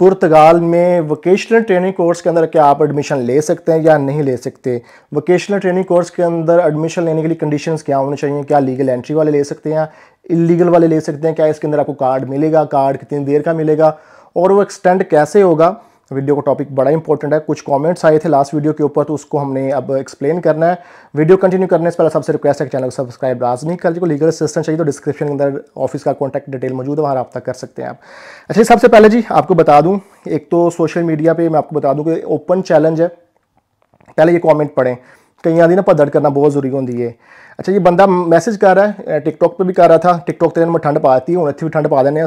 पुर्तगाल में vocational training course के अंदर क्या आप एडमिशन ले सकते हैं या नहीं ले सकते वोकेशनल ट्रेनिंग कोर्स के अंदर एडमिशन लेने के लिए कंडीशंस क्या होनी चाहिए क्या लीगल एंट्री वाले ले सकते हैं इलीगल वाले ले सकते हैं क्या इसके अंदर आपको कार्ड मिलेगा कार्ड कितनी देर का मिलेगा और वो एक्सटेंड कैसे होगा वीडियो तो का टॉपिक बड़ा इंपॉर्टेंट है कुछ कमेंट्स आए थे लास्ट वीडियो के ऊपर तो उसको हमने अब एक्सप्लेन करना है वीडियो कंटिन्यू करने से पहले सबसे रिक्वेस्ट है चैनल को सब्सक्राइब लाजमी कर जो लीगल असिस्टेंट चाहिए तो डिस्क्रिप्शन के अंदर ऑफिस का कॉन्टैक्ट डिटेल मौजूद है वहाँ रब्ता कर सकते हैं आप अच्छा सबसे पहले जी आपको बता दूँ एक तो सोशल मीडिया पर मैं आपको बता दूँ कि ओपन चैलेंज है पहले ये कॉमेंट पढ़ें कहीं आदि ना ਭੱਦੜ करना बहुत जरूरी होती है अच्छा ये बंदा मैसेज कर रहा है टिकटॉक ਤੇ भी कर रहा था टिकटॉक ਤੇ ਇਹਨੂੰ ठंड पाती ਪਾਤੀ ਹੁਣ ਇੱਥੇ ਵੀ ਠੰਡ ਪਾ ਦਿੰਨੇ ਆ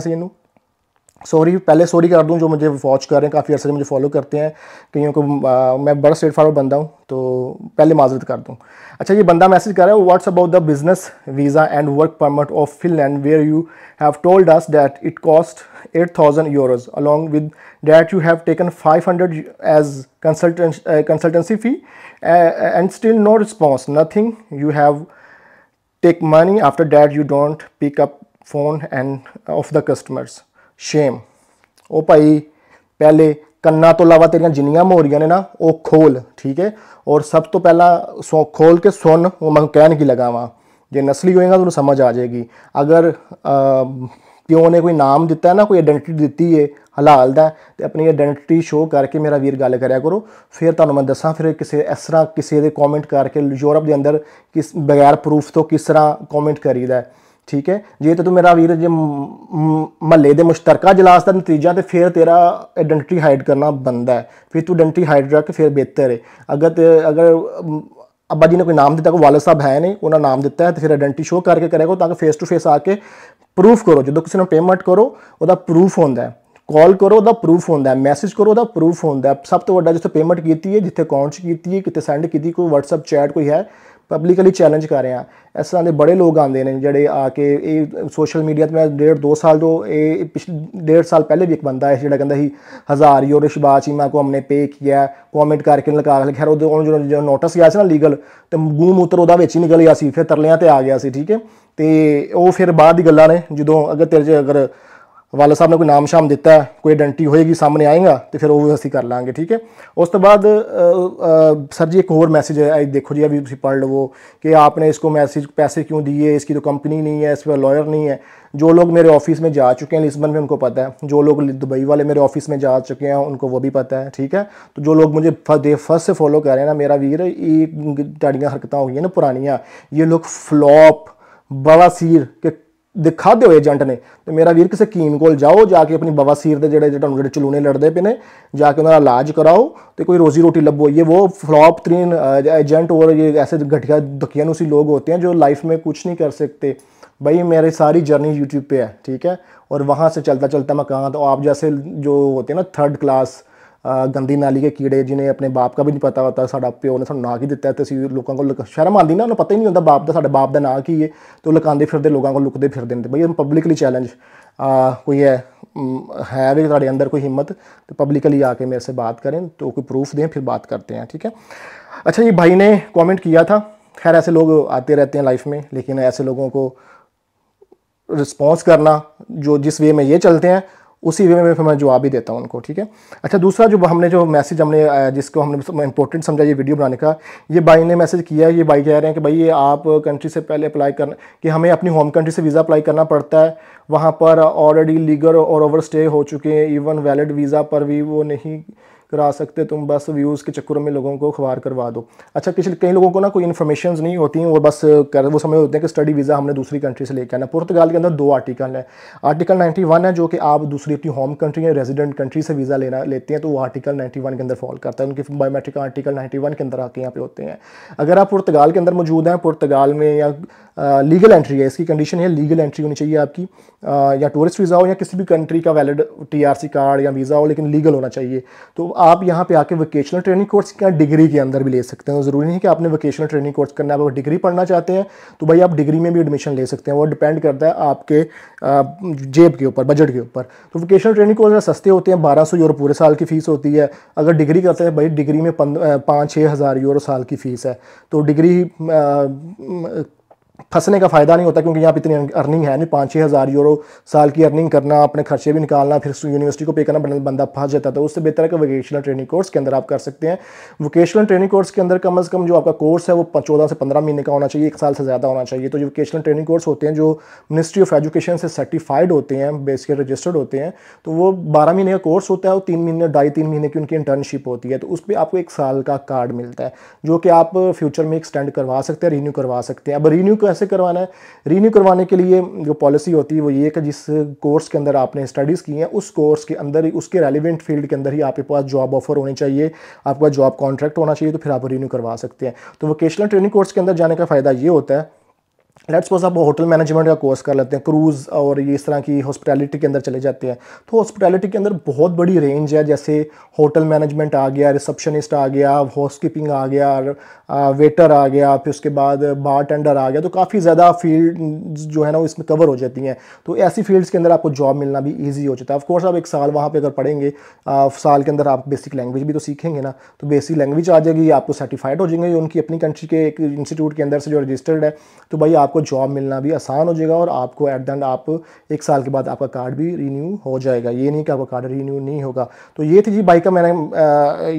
सॉरी पहले सॉरी कर दूं जो मुझे वॉच कर रहे हैं काफ़ी अरसे मुझे फॉलो करते हैं कईयों को आ, मैं बड़ा स्ट्रेट फॉरवर्ड बंदा हूँ तो पहले माजरत कर दूँ अच्छा ये बंदा मैसेज कर रहा है what's about the business visa and work permit of Finland where you have told us that it cost eight thousand euros along with that you have taken five hundred as consultancy fee and still no response nothing you have take money after that you don't pick up phone and of the customers shame ਉਹ ਭਾਈ ਪਹਿਲੇ ਕੰਨਾਂ ਤੋਂ ਇਲਾਵਾ ਤੇਰੀਆਂ ਜਿੰਨੀਆਂ ਮੋਰੀਆਂ ਨੇ ਨਾ ਉਹ ਖੋਲ ਠੀਕ ਹੈ ਔਰ ਸਭ ਤੋਂ ਪਹਿਲਾਂ ਸੋ ਖੋਲ ਕੇ ਸੁਣ ਉਹ ਮੈਂ ਕਹਿਣ ਕੀ ਲਗਾਵਾਂ ਜੇ ਨਸਲੀ ਹੋਏਗਾ ਤੁਹਾਨੂੰ ਸਮਝ ਆ ਜਾਏਗੀ ਅਗਰ ਪਿਓ ਨੇ ਕੋਈ ਨਾਮ ਦਿੱਤਾ ਹੈ ਨਾ ਕੋਈ ਆਇਡੈਂਟੀਟੀ ਦਿੱਤੀ ਹੈ ਹਲਾਲ ਦਾ ਤੇ ਆਪਣੀ ਆਇਡੈਂਟੀਟੀ ਸ਼ੋ ਕਰਕੇ ਮੇਰਾ ਵੀਰ ਗੱਲ ਕਰਿਆ ਕਰੋ ਫਿਰ ਤੁਹਾਨੂੰ ਮੈਂ ਦੱਸਾਂ ਫਿਰ ਕਿਸੇ ਇਸ ਤਰ੍ਹਾਂ ਕਿਸੇ ਦੇ ਕਮੈਂਟ ਕਰਕੇ ਯੂਰਪ ਦੇ ਅੰਦਰ ਕਿਸ ਬਗੈਰ ਪ੍ਰੂਫ ਤੋਂ ਕਿਸ ਤਰ੍ਹਾਂ ਕਮੈਂਟ ਕਰੀਦਾ ਹੈ ਠੀਕ ਹੈ ਜੇ ਤੇ ਤੂੰ ਮੇਰਾ ਵੀਰ ਜੇ ਮਹੱਲੇ ਦੇ ਮੁਸ਼ਤਰਕਾ ਜਲਾਸ ਦਾ ਨਤੀਜਾ ਤੇ ਫਿਰ ਤੇਰਾ ਆਇਡੈਂਟੀਟੀ ਹਾਈਡ ਕਰਨਾ ਬੰਦਾ ਹੈ ਫਿਰ ਤੂੰ ਆਇਡੈਂਟੀ ਹਾਈਡ ਰੱਖ ਫਿਰ ਬਿਹਤਰ ਹੈ ਅਗਰ ਅਗਰ ਅੱਬਾ ਜੀ ਨੇ ਕੋਈ ਨਾਮ ਦਿੱਤਾ ਕੋ ਵਾਲਦ ਸਾਹਿਬ ਹੈ ਨਹੀਂ ਉਹਨਾਂ ਨਾਮ ਦਿੱਤਾ ਹੈ ਤੇ ਫਿਰ ਆਇਡੈਂਟੀ ਸ਼ੋ ਕਰਕੇ ਕਰੇਗਾ ਤਾਂ ਕਿ ਫੇਸ ਟੂ ਫੇਸ ਆ ਕੇ ਪ੍ਰੂਫ ਕਰੋ ਜਦੋਂ ਕਿਸੇ ਨੂੰ ਪੇਮੈਂਟ ਕਰੋ ਉਹਦਾ ਪ੍ਰੂਫ ਹੁੰਦਾ ਹੈ ਕਾਲ ਕਰੋ ਉਹਦਾ ਪ੍ਰੂਫ ਹੁੰਦਾ ਹੈ ਮੈਸੇਜ ਕਰੋ ਉਹਦਾ ਪ੍ਰੂਫ ਹੁੰਦਾ ਹੈ ਸਭ ਤੋਂ ਵੱਡਾ ਜਿੱਥੇ ਪੇਮੈਂਟ ਕੀਤੀ ਹੈ ਜਿੱਥੇ ਅਕਾਊਂਟ 'ਚ ਕੀਤੀ ਹੈ ਕਿਤੇ ਸੈਂਡ ਕੀਤੀ ਕੋਈ WhatsApp ਚੈਟ ਕੋਈ ਹੈ ਪਬਲਿਕਲੀ ਚੈਲੰਜ ਕਰ ਰਿਹਾ ਇਸ ਤਰ੍ਹਾਂ ਦੇ ਬੜੇ ਲੋਕ ਆਉਂਦੇ ਨੇ ਜਿਹੜੇ ਆ ਕੇ ਇਹ ਸੋਸ਼ਲ ਮੀਡੀਆ ਤੇ ਮੈਂ ਡੇਢ 2 ਸਾਲ ਤੋਂ ਇਹ ਪਿਛਲੇ ਡੇਢ ਸਾਲ ਪਹਿਲੇ ਵੀ ਇੱਕ ਬੰਦਾ ਹੈ ਜਿਹੜਾ ਕਹਿੰਦਾ ਸੀ ਹਜ਼ਾਰ ਯੂਰੋ ਸ਼ਿਬਾਚੀ ਮਾ ਕੋ ਹਮਨੇ ਪੇ ਕੀਤਾ ਕਮੈਂਟ ਕਰਕੇ ਲਗਾ ਲਿਆ ਉਹਦੇ ਉਹਨੂੰ ਜੋ ਨੋਟਿਸ ਗਿਆ ਸੀ ਨਾ ਲੀਗਲ ਤੇ ਗੂਮ ਉਤਰ ਉਹਦਾ ਵਿੱਚ ਹੀ ਨਿਕਲ ਗਿਆ ਸੀ ਫਿਰ ਤਰਲਿਆਂ ਤੇ ਆ ਗਿਆ ਸੀ ਠੀਕ ਹੈ ਤੇ ਉਹ ਫਿਰ ਬਾਅਦ ਦੀ ਗੱਲਾਂ ਨੇ ਜਦੋਂ ਅਗਰ ਤੇਰੇ ਚ ਅਗਰ ਵਾਲਾ साहब ने कोई नाम शाम ਦਿੱਤਾ ਕੋਈ ਆਇਡੈਂਟੀ ਹੋਏਗੀ ਸਾਹਮਣੇ ਆਏਗਾ ਤੇ ਫਿਰ ਉਹ ਅਸੀਂ कर लाँगे ठीक है उस तो बाद सर जी एक होर मैसेज है देखो जी अभी पढ़ लवो कि आपने इसको मैसेज पैसे क्यों दिए इसकी तो कंपनी नहीं है इस पर लॉयर नहीं है जो लोग मेरे ऑफिस में जा चुके हैं लिस्बन में उनको पता है जो लोग दुबई वाले मेरे ऑफिस में जा चुके हैं उनको वो भी पता है ठीक है तो जो लोग मुझे फर्स्ट फर्स्ट से फॉलो कर रहे हैं ना मेरा वीर ये ताड़ियाँ हरकत हो गई ना पुरानियाँ ये लोग फ्लॉप बवासीर के दिखा ਹੋਏ एजेंट ने तो मेरा वीर किसी ਕੀਮ को जाओ जाके अपनी ਆਪਣੀ ਬਵਾਸੀਰ ਦੇ ਜਿਹੜੇ ਤੁਹਾਨੂੰ ਜਿਹੜੇ ਚਲੂਨੇ ਲੜਦੇ ਪਏ ਨੇ ਜਾ ਕੇ ਉਹਨਾਂ ਦਾ ਇਲਾਜ ਕਰਾਓ ਤੇ ਕੋਈ ਰੋਜ਼ੀ ਰੋਟੀ फ्लॉप ਤਰੀਨ एजेंट और ये ऐसे घटिया दकियानुसी लोग होते हैं जो लाइफ में कुछ नहीं कर सकते भाई मेरी सारी जर्नी यूट्यूब पे है ठीक है और वहाँ से चलता चलता मैं कहाँ तो आप जैसे जो होते हैं ना थर्ड क्लास गंदी नाली के कीड़े जिन्हें अपने बाप का भी नहीं पता होता सा प्यो ने सू ना ही दिता है तो अभी लोगों को शर्म आती ना उन्हें पता ही नहीं होता बाप का साढ़े बाप का ना की है तो लुका फिरते लोगों को लुकते फिर देते भाई पब्लिकली चैलेंज कोई है है भी थोड़े अंदर कोई हिम्मत तो पब्लिकली आके मेरे से बात करें तो कोई प्रूफ दें फिर बात करते हैं ठीक है अच्छा ये भाई ने कमेंट किया था खैर ऐसे लोग आते रहते हैं लाइफ में लेकिन ऐसे लोगों को रिस्पॉन्स करना जो जिस वे में ये चलते हैं उसी वे में फिर मैं जवाब ही देता हूँ उनको ठीक है अच्छा दूसरा जो हमने जो मैसेज हमने जिसको हमने इंपॉर्टेंट समझा ये वीडियो बनाने का ये भाई ने मैसेज किया है ये भाई कह रहे हैं कि भाई ये आप कंट्री से पहले अप्लाई करना कि हमें अपनी होम कंट्री से वीज़ा अप्लाई करना पड़ता है वहाँ पर ऑलरेडी लीगल और ओवर स्टे हो चुके हैं इवन वैलिड वीज़ा पर भी वो नहीं करा सकते तुम बस व्यूज़ के चक्कर में लोगों को अखबार करवा दो अच्छा पिछले कई लोगों को ना कोई इन्फॉर्मेशन नहीं होती हैं और बस कर वो समय होते हैं कि स्टडी वीज़ा हमने दूसरी कंट्री से लेकर आना पुर्तगाल के अंदर दो आर्टिकल हैं आर्टिकल नाइन्टी वन है जो कि आप दूसरी अपनी होम कंट्री या रेजिडेंट कंट्री से वीज़ा लेना लेते हैं तो वो आर्टिकल नाइन्टी वन के अंदर फॉल करता है उनकी बायोमेट्रिक आर्टिकल नाइन्टी वन के अंदर आके यहाँ पे होते हैं अगर आप पुर्तगाल के अंदर मौजूद हैं पुर्तगाल में या लीगल लीगल एंट्री है इसकी कंडीशन है लीगल एंट्री होनी चाहिए आपकी uh, या टूरिस्ट वीज़ा हो या किसी भी कंट्री का वैलिड टीआरसी कार्ड या वीज़ा हो लेकिन लीगल होना चाहिए तो आप यहाँ पे आके वोकेशनल ट्रेनिंग कोर्स क्या डिग्री के अंदर भी ले सकते हैं ज़रूरी नहीं कि आपने वोकेशनल ट्रेनिंग कोर्स करना है आप डिग्री पढ़ना चाहते हैं तो भाई आप डिग्री में भी एडमिशन ले सकते हैं वो डिपेंड करता है आपके जेब के ऊपर बजट के ऊपर तो वोकेशनल ट्रेनिंग कोर्स सस्ते होते हैं बारह सौ यूरो पूरे साल की फ़ीस होती है अगर डिग्री करते हैं भाई डिग्री में पाँच छः हज़ार यूरो साल की फ़ीस है तो डिग्री फंसने का फ़ायदा नहीं होता क्योंकि यहाँ पर इतनी अर्निंग है नहीं पाँच छः हज़ार यूरो साल की अर्निंग करना अपने खर्चे भी निकालना फिर यूनिवर्सिटी को पे करना बंदा फंस जाता है तो उससे बेहतर है कि वोकेशनल ट्रेनिंग कोर्स के अंदर आप कर सकते हैं वोकेशनल ट्रेनिंग कोर्स के अंदर कम अज़ कम जो आपका कोर्स है वो चौदह से पंद्रह महीने का होना चाहिए एक साल से ज़्यादा होना चाहिए तो जो वोकेशनल ट्रेनिंग कोर्स होते हैं जो मिनिस्ट्री ऑफ एजुकेशन से सर्टिफाइड होते हैं बेसिकली रजिस्टर्ड होते हैं तो वो बारह महीने का कोर्स होता है और तीन महीने ढाई तीन महीने की उनकी इंटर्नशिप होती है तो उस पर आपको एक साल का कार्ड मिलता है जो कि आप फ्यूचर में एक्सटेंड करवा सकते हैं रीन्यू करवा सकते हैं अब रीन्यू कैसे करवाना है रीन्यू करवाने के लिए जो पॉलिसी होती है वो ये कि जिस कोर्स के अंदर आपने स्टडीज़ की हैं उस कोर्स के अंदर ही उसके रेलिवेंट फील्ड के अंदर ही आपके पास जॉब ऑफर होनी चाहिए आपका जॉब कॉन्ट्रैक्ट होना चाहिए तो फिर आप रीन्यू करवा सकते हैं तो वोकेशनल ट्रेनिंग कोर्स के अंदर जाने का फ़ायदा ये होता है लेट्स सपोज आप होटल मैनेजमेंट का कोर्स कर लेते हैं क्रूज़ और ये इस तरह की हॉस्पिटैलिटी के अंदर चले जाते हैं तो हॉस्पिटैलिटी के अंदर बहुत बड़ी रेंज है जैसे होटल मैनेजमेंट आ गया रिसेप्शनिस्ट आ गया हाउस कीपिंग आ गया वेटर आ गया फिर उसके बाद बार टेंडर आ गया तो काफ़ी ज़्यादा फील्ड जो है ना वो इसमें कवर हो जाती हैं तो ऐसी फील्ड्स के अंदर आपको जॉब मिलना भी ईजी हो जाता है ऑफकोर्स आप एक साल वहाँ पर अगर पढ़ेंगे साल के अंदर आप बेसिक लैंग्वेज भी तो सीखेंगे ना तो बेसिक लैंग्वेज आ जाएगी आपको सर्टिफाइड हो जाएंगे उनकी अपनी कंट्री के एक इंस्टीट्यूट के अंदर से जो रजिस्टर्ड है तो भाई आपको जॉब मिलना भी आसान हो जाएगा और आपको एट द एंड आप एक साल के बाद आपका कार्ड भी रीन्यू हो जाएगा ये नहीं कि आपका कार्ड रीन्यू नहीं होगा तो ये थी जी बाई का मैंने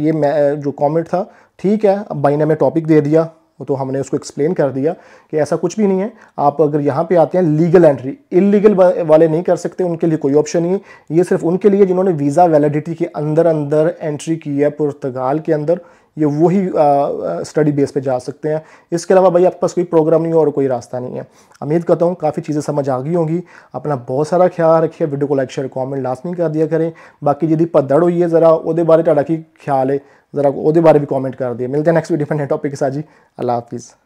ये मैं, जो कॉमेंट था ठीक है अब बाई ने हमें टॉपिक दे दिया तो हमने उसको एक्सप्लेन कर दिया कि ऐसा कुछ भी नहीं है आप अगर यहाँ पे आते हैं लीगल एंट्री इलीगल वाले नहीं कर सकते उनके लिए कोई ऑप्शन नहीं ये सिर्फ उनके लिए जिन्होंने वीज़ा वैलिडिटी के अंदर अंदर एंट्री की है पुर्तगाल के अंदर ये वही स्टडी बेस पे जा सकते हैं इसके अलावा भाई आपके पास कोई प्रोग्राम नहीं और कोई रास्ता नहीं है उम्मीद करता हूँ काफ़ी चीज़ें समझ आ गई होंगी अपना बहुत सारा ख्याल रखिए वीडियो को लाइक शेयर कॉमेंट नहीं कर दिया करें बाकी यदि पदड़ हुई है ज़रा वो बारे ढा की ख्याल है ज़रा वो बारे भी कॉमेंट कर दिए मिलते हैं नेक्स्ट वीडियो में टॉपिक के साथ जी अल्लाह हाफिज़